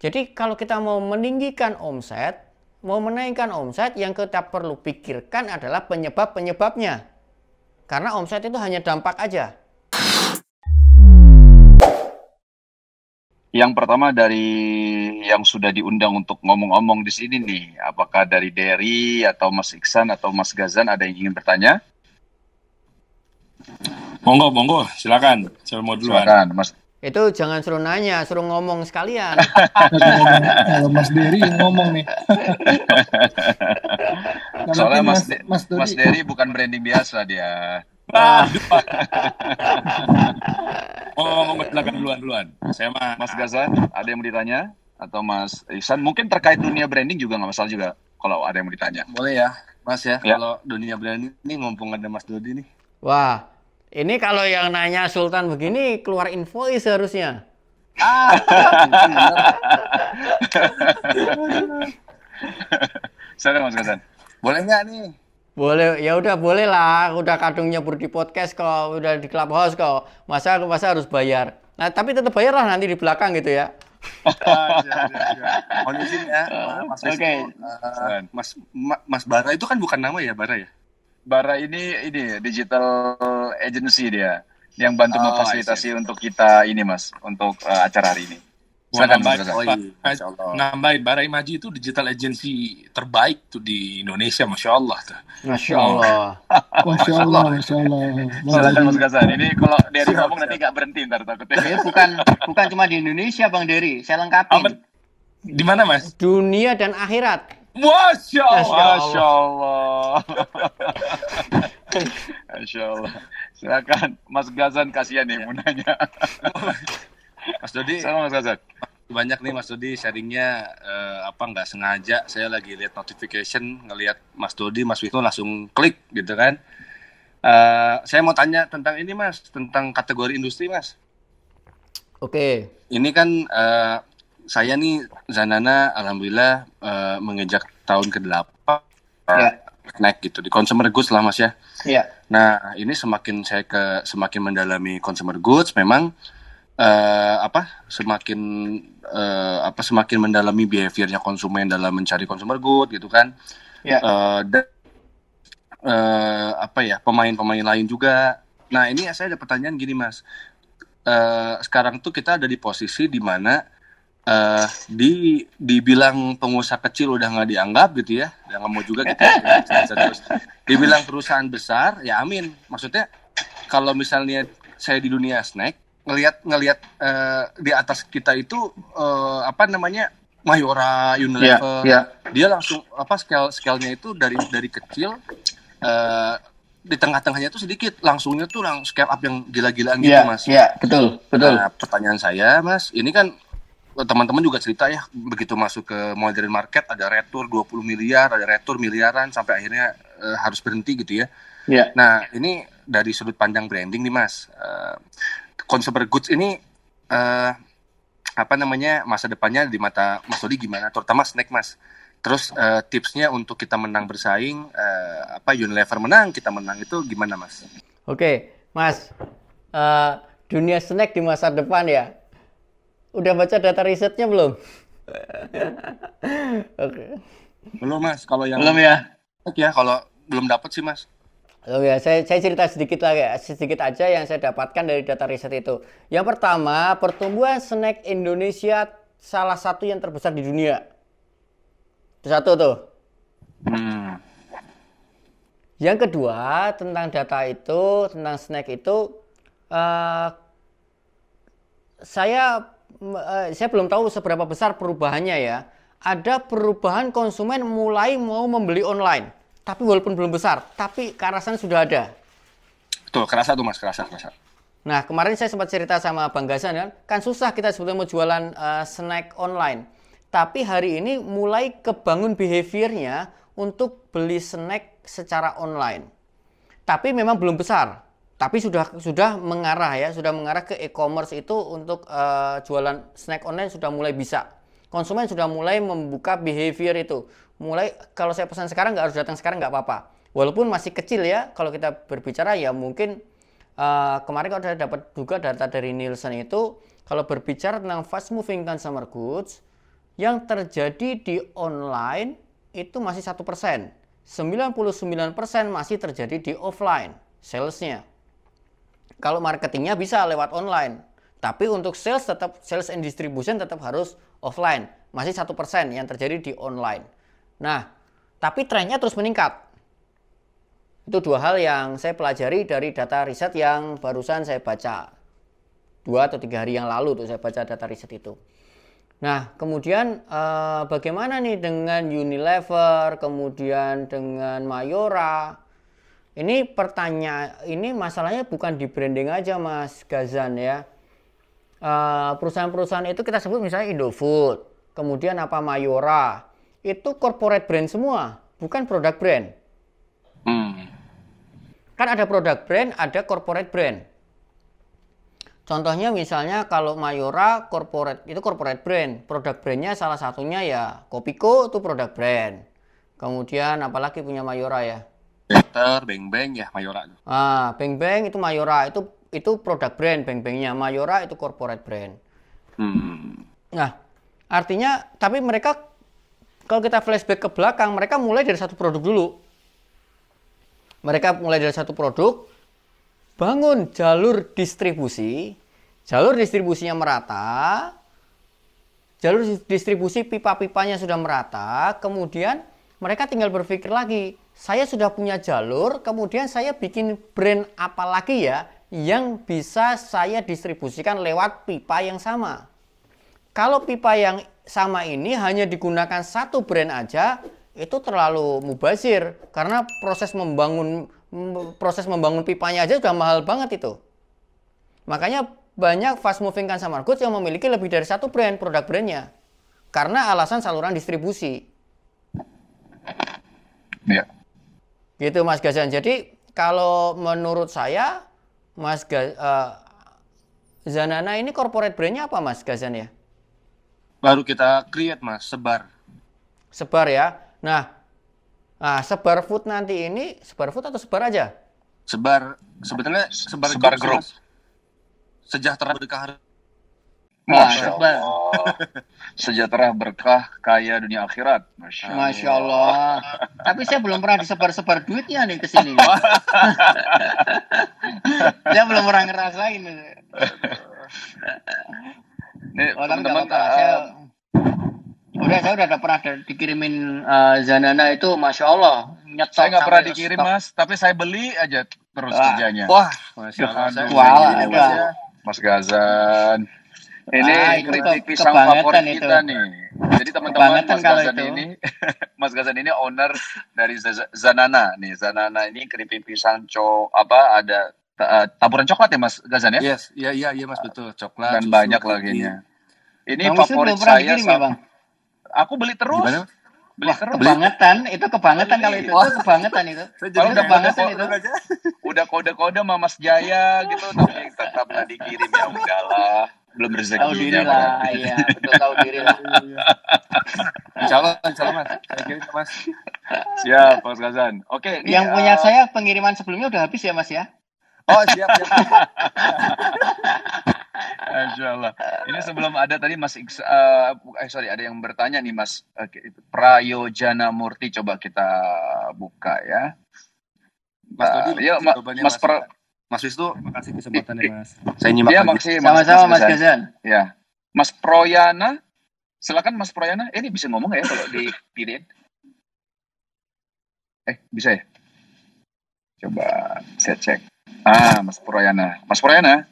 Jadi kalau kita mau meninggikan omset, mau menaikkan omset, yang kita perlu pikirkan adalah penyebab-penyebabnya. Karena omset itu hanya dampak aja. Yang pertama dari yang sudah diundang untuk ngomong-ngomong di sini nih, apakah dari Derry atau Mas Iksan atau Mas Gazan ada yang ingin bertanya? Monggo, monggo, silakan. Saya mau duluan. Silakan, Mas. Itu jangan suruh nanya, suruh ngomong sekalian. Kalau Mas Dery yang ngomong nih. Soalnya Mas, Mas, Mas Dery bukan branding biasa dia. Ah. oh, Mas Belakang duluan duluan. Saya mah Mas Gazan, ada yang mau ditanya atau Mas Ihsan mungkin terkait dunia branding juga nggak masalah juga kalau ada yang mau ditanya. Boleh ya, Mas ya. ya. Kalau dunia branding ini mumpung ada Mas Dodi nih. Wah, ini kalau yang nanya Sultan begini keluar invoice seharusnya. Ah. Mas Gasan. Boleh nggak nih? Boleh, ya udah boleh lah. Udah kadung nyebur di podcast kok, udah di clubhouse kok. Masa masa harus bayar. Nah, tapi tetap bayar lah nanti di belakang gitu ya. Ah, iya, iya, iya. Mohon izin ya, Mas Oke. Okay. Uh, eh, mas Ma, Mas Bara itu kan bukan nama ya Bara ya? Bara ini ini digital agency dia yang bantu oh, memfasilitasi untuk kita ini Mas untuk uh, acara hari ini. Silakan, nambahin, nambahin, nambahin Bara Imaji itu digital agency terbaik tuh di Indonesia, masya Allah tuh. Masya Allah. masya Allah, masya Allah. Allah. Mas Gazan. Ini kalau Dery ngomong nanti nggak berhenti ntar takutnya. Iya, bukan bukan cuma di Indonesia Bang Dery, saya lengkapi. Di mana Mas? Dunia dan akhirat. Masya Allah. Masya Allah. Masya Allah. Silakan Mas Gazan kasihan nih ya. mau nanya. Mas Dodi. Salam Mas Gazan. Banyak nih Mas Dodi sharingnya eh, apa nggak sengaja saya lagi lihat notification ngelihat Mas Dodi Mas Wisnu langsung klik gitu kan. Uh, saya mau tanya tentang ini mas, tentang kategori industri mas. Oke. Okay. Ini kan uh, saya nih Zanana alhamdulillah uh, eh, mengejak tahun ke-8 yeah. naik gitu di consumer goods lah Mas ya. Iya. Nah, ini semakin saya ke semakin mendalami consumer goods memang uh, apa semakin uh, apa semakin mendalami behaviornya konsumen dalam mencari consumer goods gitu kan yeah. Ya. uh, dan uh, apa ya pemain-pemain lain juga nah ini saya ada pertanyaan gini mas uh, sekarang tuh kita ada di posisi di mana uh, di dibilang pengusaha kecil udah nggak dianggap gitu ya udah ya nggak mau juga gitu ya, terus dibilang perusahaan besar ya amin maksudnya kalau misalnya saya di dunia snack ngelihat ngelihat uh, di atas kita itu uh, apa namanya Mayora Unilever yeah, yeah. dia langsung apa scale scale-nya itu dari dari kecil uh, di tengah-tengahnya itu sedikit langsungnya tuh lang scale up yang gila-gilaan yeah, gitu iya, mas. Iya, yeah, betul, betul. Nah, pertanyaan saya mas, ini kan teman-teman juga cerita ya begitu masuk ke modern market ada retur 20 miliar ada retur miliaran sampai akhirnya uh, harus berhenti gitu ya yeah. nah ini dari sudut pandang branding nih mas uh, consumer goods ini uh, apa namanya masa depannya di mata mas Odi gimana terutama snack mas terus uh, tipsnya untuk kita menang bersaing uh, apa Unilever menang kita menang itu gimana mas oke okay, mas uh, dunia snack di masa depan ya Udah baca data risetnya belum? Oke. okay. Belum mas, kalau yang belum ya. Oke ya, kalau belum dapat sih mas. oh ya, saya, saya cerita sedikit lah ya, sedikit aja yang saya dapatkan dari data riset itu. Yang pertama, pertumbuhan snack Indonesia salah satu yang terbesar di dunia. Satu tuh. Hmm. Yang kedua, tentang data itu, tentang snack itu, uh, saya Eh, saya belum tahu seberapa besar perubahannya ya. Ada perubahan konsumen mulai mau membeli online, tapi walaupun belum besar, tapi kerasan sudah ada. Betul, kerasa tuh mas, kerasa, kerasa. Nah kemarin saya sempat cerita sama Bang Gazan kan, ya, kan susah kita sebetulnya mau jualan uh, snack online. Tapi hari ini mulai kebangun behaviornya untuk beli snack secara online. Tapi memang belum besar tapi sudah sudah mengarah ya sudah mengarah ke e-commerce itu untuk uh, jualan snack online sudah mulai bisa konsumen sudah mulai membuka behavior itu mulai kalau saya pesan sekarang nggak harus datang sekarang nggak apa-apa walaupun masih kecil ya kalau kita berbicara ya mungkin uh, kemarin kalau saya dapat juga data dari Nielsen itu kalau berbicara tentang fast moving consumer goods yang terjadi di online itu masih satu persen 99% masih terjadi di offline salesnya kalau marketingnya bisa lewat online, tapi untuk sales tetap sales and distribution tetap harus offline. Masih satu persen yang terjadi di online. Nah, tapi trennya terus meningkat. Itu dua hal yang saya pelajari dari data riset yang barusan saya baca. Dua atau tiga hari yang lalu tuh saya baca data riset itu. Nah, kemudian eh, bagaimana nih dengan Unilever, kemudian dengan Mayora, ini pertanyaan, ini masalahnya bukan di branding aja Mas Gazan ya. Eh, perusahaan-perusahaan itu kita sebut misalnya Indofood, kemudian apa Mayora, itu corporate brand semua, bukan produk brand. Hmm. Kan ada produk brand, ada corporate brand. Contohnya misalnya kalau Mayora corporate itu corporate brand, produk brandnya salah satunya ya Kopiko itu produk brand. Kemudian apalagi punya Mayora ya? Center, Beng Beng ya Mayora. Ah, Beng Beng itu Mayora itu itu produk brand Beng Bengnya Mayora itu corporate brand. Hmm. Nah, artinya tapi mereka kalau kita flashback ke belakang mereka mulai dari satu produk dulu. Mereka mulai dari satu produk, bangun jalur distribusi, jalur distribusinya merata, jalur distribusi pipa-pipanya sudah merata, kemudian mereka tinggal berpikir lagi saya sudah punya jalur, kemudian saya bikin brand apa lagi ya yang bisa saya distribusikan lewat pipa yang sama. Kalau pipa yang sama ini hanya digunakan satu brand aja, itu terlalu mubazir karena proses membangun proses membangun pipanya aja sudah mahal banget itu. Makanya banyak fast moving consumer goods yang memiliki lebih dari satu brand produk brandnya karena alasan saluran distribusi. Ya. Gitu Mas Gazan. Jadi kalau menurut saya Mas Gaz, uh, eh, Zanana ini corporate brandnya apa Mas Gazan ya? Baru kita create Mas, sebar. Sebar ya. Nah, nah sebar food nanti ini sebar food atau sebar aja? Sebar, sebetulnya sebar, sebar group. Sejahtera berkah Masya Allah. Sejahtera berkah kaya dunia akhirat. Masya, Masya Allah. Tapi saya belum pernah disebar-sebar duitnya nih ke sini. saya belum pernah ngerasain. Nih, oh, teman-teman eh, saya udah saya udah pernah dikirimin uh, Zanana itu Masya Allah. Nyetok saya nggak pernah dikirim stop. mas, tapi saya beli aja terus Wah. kerjanya. Wah, Masya Allah. Saya Wah, Mas Gazan ini ah, ke, pisang favorit itu. kita nih. Jadi teman-teman Mas Gazan itu. ini, Mas Gazan ini owner dari Zanana nih. Zanana ini keripik pisang co apa ada uh, taburan coklat ya Mas Gazan ya? Yes, iya iya iya Mas betul coklat. Dan banyak lagi nya. Ini Bang favorit saya sama, ya, Bang? Aku beli terus. Gimana? Beli Wah, terus. kebangetan, itu kebangetan kalau itu, itu kebangetan itu. Kalau kebangetan itu. Udah kode-kode sama Mas Jaya gitu tapi tetap nggak dikirim ya udahlah belum rezeki tahu diri lah iya betul tahu diri lah iya. insya Allah insya Allah mas saya kirim mas siap mas Kazan oke okay, yang punya uh... saya pengiriman sebelumnya udah habis ya mas ya oh siap siap Insya Allah. Ini sebelum ada tadi Mas Iks, uh, eh sorry ada yang bertanya nih Mas uh, Prayojana Murti coba kita buka ya. Mas Dodi, uh, yuk, ma mas, mas, mas, Mas Mas Wisnu, makasih kesempatannya Mas. Saya nyimak. Iya, makasih. Sama-sama Mas Gazan. Ya. Mas Proyana, silakan Mas Proyana. Eh, ini bisa ngomong ya kalau dipilihin? Eh, bisa ya? Coba saya cek. Ah, Mas Proyana. Mas Proyana.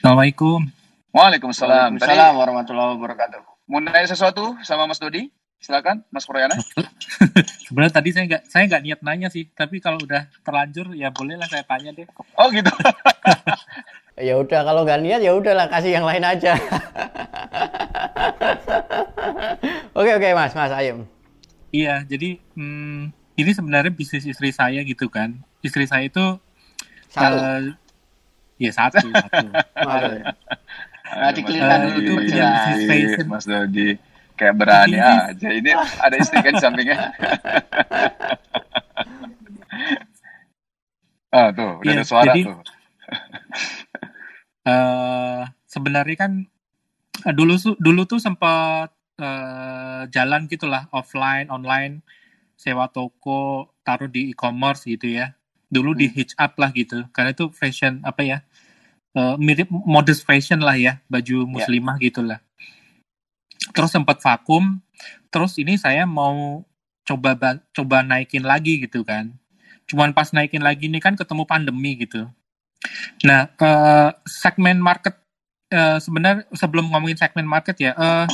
Assalamualaikum. Waalaikumsalam. Waalaikumsalam warahmatullahi wabarakatuh. Mau nanya sesuatu sama Mas Dodi? silakan Mas Proyana. Sebenarnya tadi saya nggak saya nggak niat nanya sih, tapi kalau udah terlanjur ya bolehlah saya tanya deh. Oh gitu. ya udah kalau nggak niat ya udahlah kasih yang lain aja. oke oke Mas Mas Ayem. Iya jadi hmm, ini sebenarnya bisnis istri saya gitu kan. Istri saya itu satu. Uh, ya satu. satu. Aduh, ya. Nah, eh, dulu uh, itu iya, bisnis iya, fashion. Mas Dodi kayak berani iya. aja. Ini ada istri kan di sampingnya. ah tuh, udah yeah, ada suara jadi, tuh. uh, sebenarnya kan eh, dulu dulu tuh sempat uh, jalan gitulah offline, online, sewa toko, taruh di e-commerce gitu ya. Dulu hmm. di hitch up lah gitu, karena itu fashion apa ya? Uh, mirip modest fashion lah ya, baju iya. muslimah yeah. gitulah terus sempat vakum terus ini saya mau coba coba naikin lagi gitu kan cuman pas naikin lagi ini kan ketemu pandemi gitu nah ke segmen market eh, sebenarnya sebelum ngomongin segmen market ya eh,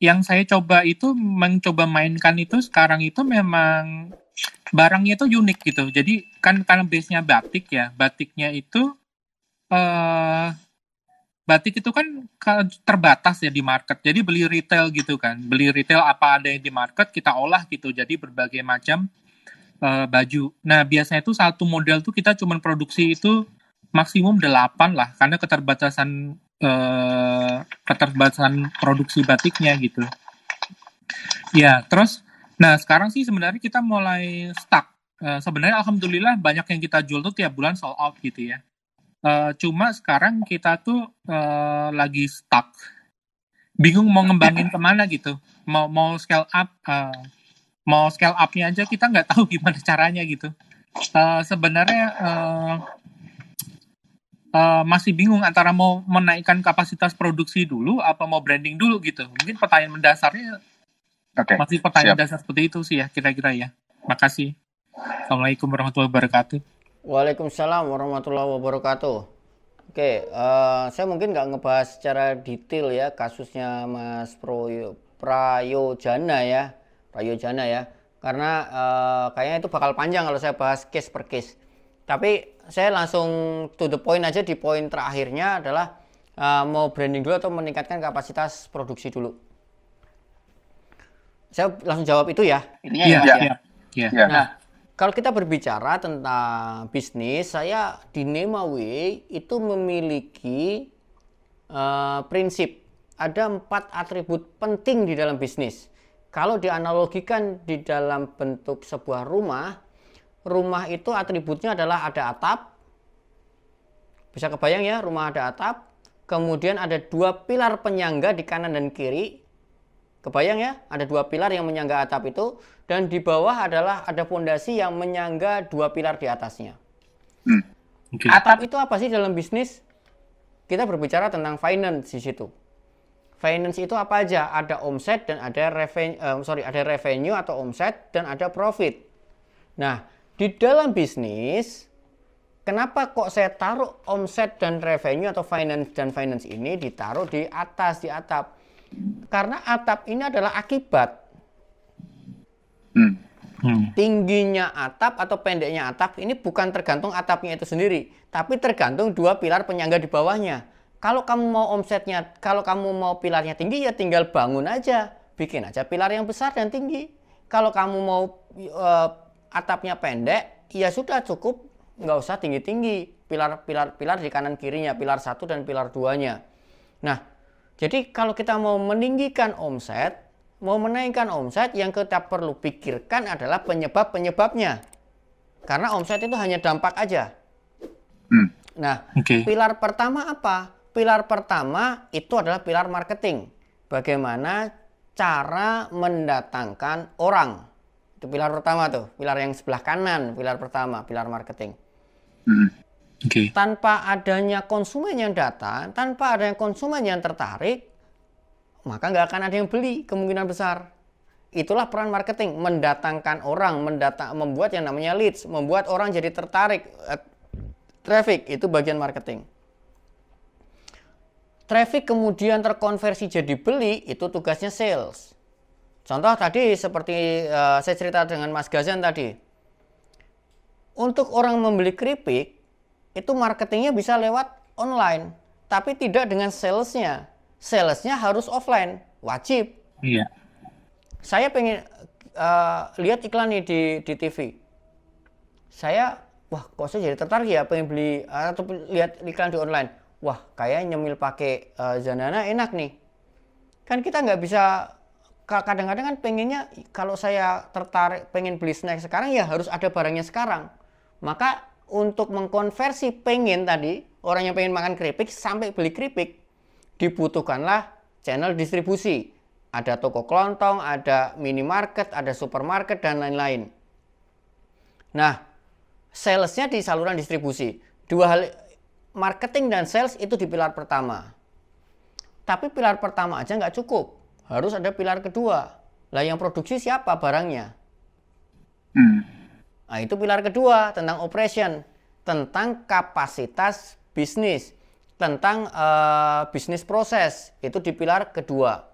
yang saya coba itu mencoba mainkan itu sekarang itu memang barangnya itu unik gitu jadi kan karena base nya batik ya batiknya itu eh batik itu kan terbatas ya di market. Jadi beli retail gitu kan. Beli retail apa ada yang di market kita olah gitu. Jadi berbagai macam uh, baju. Nah, biasanya itu satu model tuh kita cuman produksi itu maksimum 8 lah karena keterbatasan uh, keterbatasan produksi batiknya gitu. Ya, terus nah sekarang sih sebenarnya kita mulai stuck. Uh, sebenarnya alhamdulillah banyak yang kita jual tuh tiap bulan sold out gitu ya. Eh, cuma sekarang kita tuh uh, lagi stuck, bingung mau ngembangin kemana gitu, mau mau scale up, uh, mau scale upnya aja kita nggak tahu gimana caranya gitu. Uh, sebenarnya uh, uh, masih bingung antara mau menaikkan kapasitas produksi dulu apa mau branding dulu gitu. Mungkin pertanyaan mendasarnya okay, masih pertanyaan siap. dasar seperti itu sih ya kira-kira ya. Makasih. Assalamualaikum warahmatullahi wabarakatuh. Waalaikumsalam warahmatullahi wabarakatuh. Oke, uh, saya mungkin nggak ngebahas secara detail ya kasusnya Mas Proyo, Prayojana ya, Prayojana ya, karena uh, kayaknya itu bakal panjang kalau saya bahas case per case. Tapi saya langsung to the point aja di poin terakhirnya adalah uh, mau branding dulu atau meningkatkan kapasitas produksi dulu. Saya langsung jawab itu ya. Iya, iya, iya. Nah, kalau kita berbicara tentang bisnis, saya di Nemawe itu memiliki uh, prinsip ada empat atribut penting di dalam bisnis. Kalau dianalogikan di dalam bentuk sebuah rumah, rumah itu atributnya adalah ada atap. Bisa kebayang ya, rumah ada atap. Kemudian ada dua pilar penyangga di kanan dan kiri. Kebayang ya, ada dua pilar yang menyangga atap itu dan di bawah adalah ada fondasi yang menyangga dua pilar di atasnya. Hmm. Okay. Atap itu apa sih dalam bisnis? Kita berbicara tentang finance di situ. Finance itu apa aja? Ada omset dan ada revenue, eh, um, sorry, ada revenue atau omset dan ada profit. Nah, di dalam bisnis, kenapa kok saya taruh omset dan revenue atau finance dan finance ini ditaruh di atas di atap? Karena atap ini adalah akibat. Hmm. Hmm. Tingginya atap atau pendeknya atap ini bukan tergantung atapnya itu sendiri, tapi tergantung dua pilar penyangga di bawahnya. Kalau kamu mau omsetnya, kalau kamu mau pilarnya tinggi ya tinggal bangun aja, bikin aja pilar yang besar dan tinggi. Kalau kamu mau uh, atapnya pendek, ya sudah cukup nggak usah tinggi-tinggi pilar-pilar pilar di kanan kirinya, pilar satu dan pilar duanya. Nah, jadi kalau kita mau meninggikan omset, mau menaikkan omset, yang kita perlu pikirkan adalah penyebab-penyebabnya. Karena omset itu hanya dampak aja. Hmm. Nah, okay. pilar pertama apa? Pilar pertama itu adalah pilar marketing. Bagaimana cara mendatangkan orang. Itu pilar pertama tuh, pilar yang sebelah kanan, pilar pertama, pilar marketing. Hmm. Okay. Tanpa adanya konsumen yang datang, tanpa adanya konsumen yang tertarik, maka nggak akan ada yang beli kemungkinan besar. Itulah peran marketing, mendatangkan orang, mendatang, membuat yang namanya leads, membuat orang jadi tertarik. Eh, traffic itu bagian marketing. Traffic kemudian terkonversi jadi beli, itu tugasnya sales. Contoh tadi seperti uh, saya cerita dengan Mas Gazan tadi. Untuk orang membeli keripik, itu marketingnya bisa lewat online, tapi tidak dengan salesnya. Salesnya harus offline, wajib. Iya. Saya pengen uh, lihat iklan nih di di TV. Saya wah kok saya jadi tertarik ya pengen beli eh, atau lihat iklan di online. Wah kayak nyemil pakai uh, Zanana enak nih. Kan kita nggak bisa kadang-kadang kan pengennya kalau saya tertarik pengen beli snack sekarang ya harus ada barangnya sekarang. Maka untuk mengkonversi pengen tadi, orang yang pengen makan keripik sampai beli keripik, dibutuhkanlah channel distribusi. Ada toko kelontong, ada minimarket, ada supermarket, dan lain-lain. Nah, salesnya di saluran distribusi. Dua hal, marketing dan sales itu di pilar pertama. Tapi pilar pertama aja nggak cukup. Harus ada pilar kedua. Lah yang produksi siapa barangnya? Hmm. Nah, itu pilar kedua tentang operation, tentang kapasitas bisnis, tentang uh, bisnis proses. Itu di pilar kedua.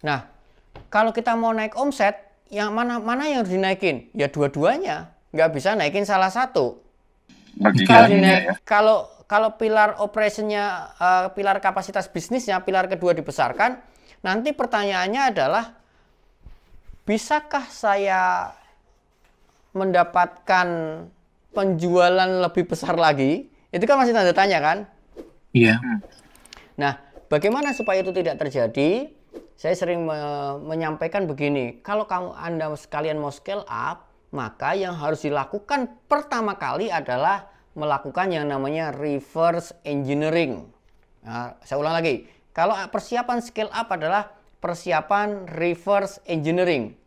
Nah, kalau kita mau naik omset, yang mana mana yang harus dinaikin? Ya dua-duanya. Nggak bisa naikin salah satu. kalau, ya. kalau kalau pilar operationnya, uh, pilar kapasitas bisnisnya, pilar kedua dibesarkan, nanti pertanyaannya adalah, bisakah saya mendapatkan penjualan lebih besar lagi, itu kan masih tanda tanya kan? Iya. Hmm. Nah, bagaimana supaya itu tidak terjadi? Saya sering me menyampaikan begini, kalau kamu Anda sekalian mau scale up, maka yang harus dilakukan pertama kali adalah melakukan yang namanya reverse engineering. Nah, saya ulang lagi, kalau persiapan scale up adalah persiapan reverse engineering.